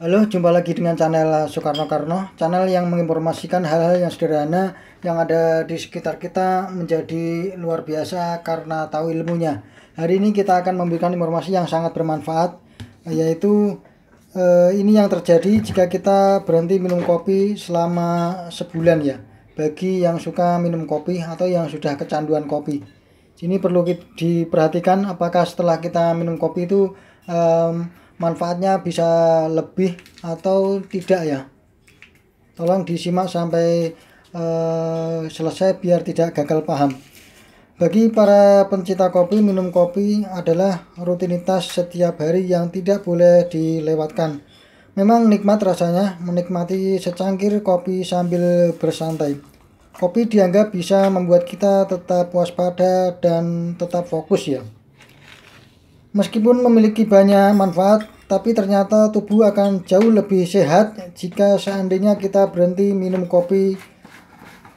Halo, jumpa lagi dengan channel Soekarno Karno, channel yang menginformasikan hal-hal yang sederhana yang ada di sekitar kita menjadi luar biasa karena tahu ilmunya. Hari ini kita akan memberikan informasi yang sangat bermanfaat, yaitu eh, ini yang terjadi jika kita berhenti minum kopi selama sebulan ya, bagi yang suka minum kopi atau yang sudah kecanduan kopi. Ini perlu diperhatikan apakah setelah kita minum kopi itu... Eh, manfaatnya bisa lebih atau tidak ya tolong disimak sampai uh, selesai biar tidak gagal paham bagi para pencinta kopi minum kopi adalah rutinitas setiap hari yang tidak boleh dilewatkan memang nikmat rasanya menikmati secangkir kopi sambil bersantai kopi dianggap bisa membuat kita tetap waspada dan tetap fokus ya Meskipun memiliki banyak manfaat, tapi ternyata tubuh akan jauh lebih sehat jika seandainya kita berhenti minum kopi.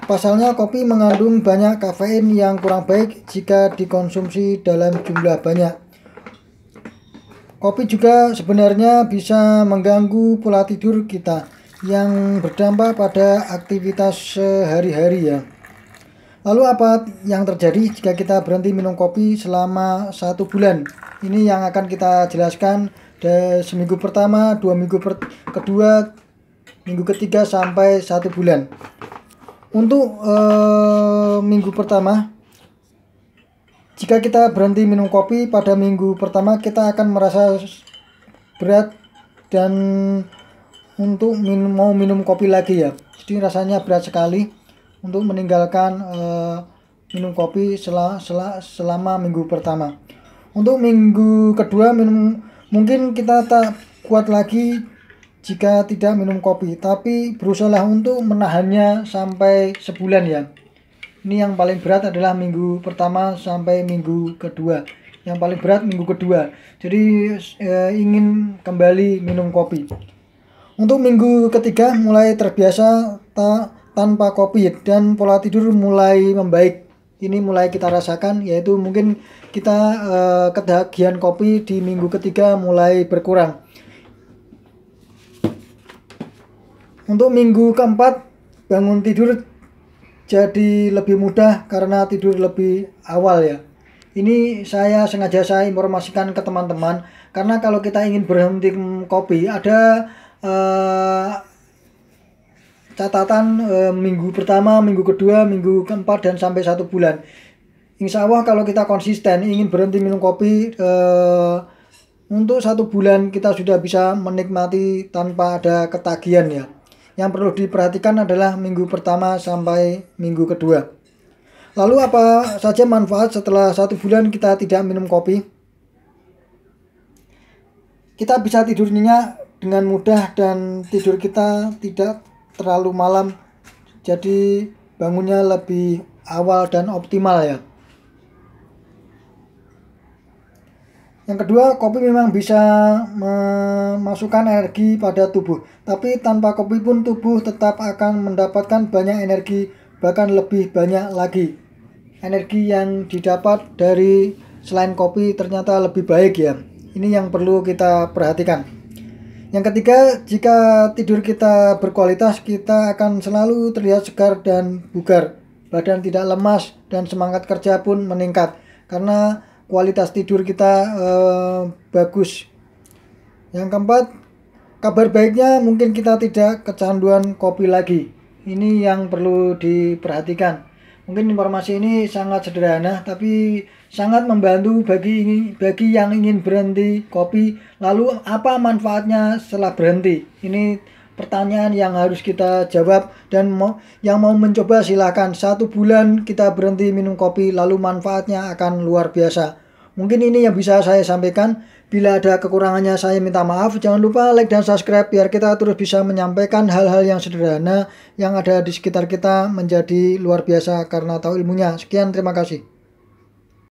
Pasalnya kopi mengandung banyak kafein yang kurang baik jika dikonsumsi dalam jumlah banyak. Kopi juga sebenarnya bisa mengganggu pola tidur kita yang berdampak pada aktivitas sehari-hari ya. Lalu apa yang terjadi jika kita berhenti minum kopi selama satu bulan? Ini yang akan kita jelaskan dari seminggu pertama, dua minggu per kedua, minggu ketiga sampai satu bulan. Untuk eh, minggu pertama, jika kita berhenti minum kopi pada minggu pertama kita akan merasa berat dan untuk minum, mau minum kopi lagi ya. Jadi rasanya berat sekali untuk meninggalkan uh, minum kopi sel sel selama minggu pertama. Untuk minggu kedua minum mungkin kita tak kuat lagi jika tidak minum kopi, tapi berusahalah untuk menahannya sampai sebulan ya. Ini yang paling berat adalah minggu pertama sampai minggu kedua. Yang paling berat minggu kedua. Jadi e, ingin kembali minum kopi. Untuk minggu ketiga mulai terbiasa tak tanpa kopi dan pola tidur mulai membaik. Ini mulai kita rasakan yaitu mungkin kita uh, eh, ketagihan kopi di minggu ketiga mulai berkurang. Untuk minggu keempat bangun tidur jadi lebih mudah karena tidur lebih awal ya. Ini saya sengaja saya informasikan ke teman-teman karena kalau kita ingin berhenti kopi ada eh, catatan e, minggu pertama, minggu kedua, minggu keempat dan sampai satu bulan. Insya Allah kalau kita konsisten ingin berhenti minum kopi e, untuk satu bulan kita sudah bisa menikmati tanpa ada ketagihan ya. Yang perlu diperhatikan adalah minggu pertama sampai minggu kedua. Lalu apa saja manfaat setelah satu bulan kita tidak minum kopi? Kita bisa tidurnya dengan mudah dan tidur kita tidak terlalu malam jadi bangunnya lebih awal dan optimal ya yang kedua kopi memang bisa memasukkan energi pada tubuh tapi tanpa kopi pun tubuh tetap akan mendapatkan banyak energi bahkan lebih banyak lagi energi yang didapat dari selain kopi ternyata lebih baik ya ini yang perlu kita perhatikan yang ketiga, jika tidur kita berkualitas, kita akan selalu terlihat segar dan bugar. Badan tidak lemas dan semangat kerja pun meningkat karena kualitas tidur kita eh, bagus. Yang keempat, kabar baiknya mungkin kita tidak kecanduan kopi lagi. Ini yang perlu diperhatikan. Mungkin informasi ini sangat sederhana, tapi sangat membantu bagi ini bagi yang ingin berhenti kopi. Lalu apa manfaatnya setelah berhenti? Ini pertanyaan yang harus kita jawab dan mau, yang mau mencoba silahkan satu bulan kita berhenti minum kopi lalu manfaatnya akan luar biasa mungkin ini yang bisa saya sampaikan bila ada kekurangannya saya minta maaf jangan lupa like dan subscribe biar kita terus bisa menyampaikan hal-hal yang sederhana yang ada di sekitar kita menjadi luar biasa karena tahu ilmunya sekian terima kasih